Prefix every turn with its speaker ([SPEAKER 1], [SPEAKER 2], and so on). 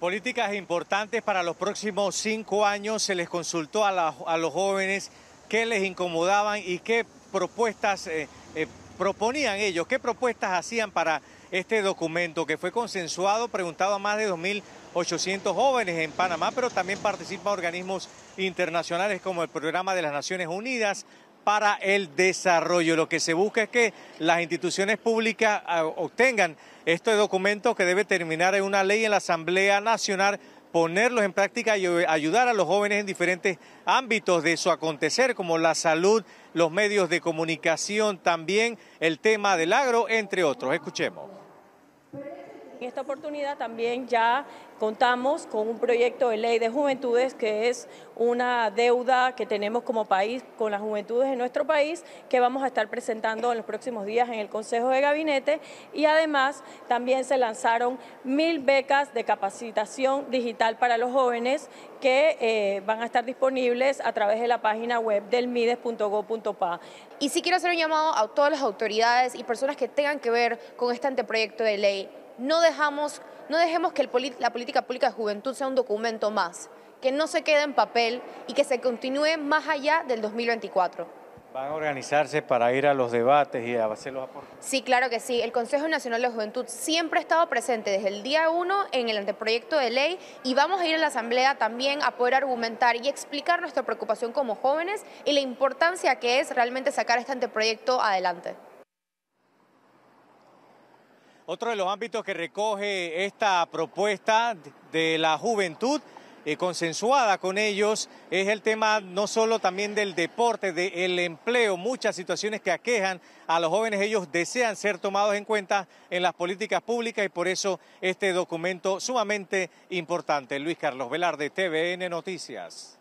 [SPEAKER 1] Políticas importantes para los próximos cinco años. Se les consultó a, los jóvenes qué les incomodaban y qué propuestas eh, eh, proponían ellos, qué propuestas hacían para este documento que fue consensuado, preguntado a más de 2.800 jóvenes en Panamá, pero también participan organismos internacionales como el Programa de las Naciones Unidas, para el desarrollo. Lo que se busca es que las instituciones públicas ah, obtengan estos documentos que debe terminar en una ley en la Asamblea Nacional ponerlos en práctica y eh, ayudar a los jóvenes en diferentes ámbitos de su acontecer, como la salud, los medios de comunicación, también el tema del agro, entre otros. Escuchemos.
[SPEAKER 2] En esta oportunidad también ya contamos con un proyecto de ley de juventudes que es una deuda que tenemos como país con las juventudes en nuestro país que vamos a estar presentando en los próximos días en el Consejo de Gabinete y además también se lanzaron mil becas de capacitación digital para los jóvenes que eh, van a estar disponibles a través de la página web del mides.go.pa.
[SPEAKER 3] Y sí quiero hacer un llamado a todas las autoridades y personas que tengan que ver con este anteproyecto de ley no, dejamos, no dejemos que la política pública de juventud sea un documento más, que no se quede en papel y que se continúe más allá del 2024.
[SPEAKER 1] ¿Van a organizarse para ir a los debates y a hacer los aportes?
[SPEAKER 3] Sí, claro que sí. El Consejo Nacional de Juventud siempre ha estado presente desde el día 1 en el anteproyecto de ley y vamos a ir a la Asamblea también a poder argumentar y explicar nuestra preocupación como jóvenes y la importancia que es realmente sacar este anteproyecto adelante.
[SPEAKER 1] Otro de los ámbitos que recoge esta propuesta de la juventud eh, consensuada con ellos es el tema no solo también del deporte, del empleo, muchas situaciones que aquejan a los jóvenes, ellos desean ser tomados en cuenta en las políticas públicas y por eso este documento sumamente importante. Luis Carlos Velarde, TVN Noticias.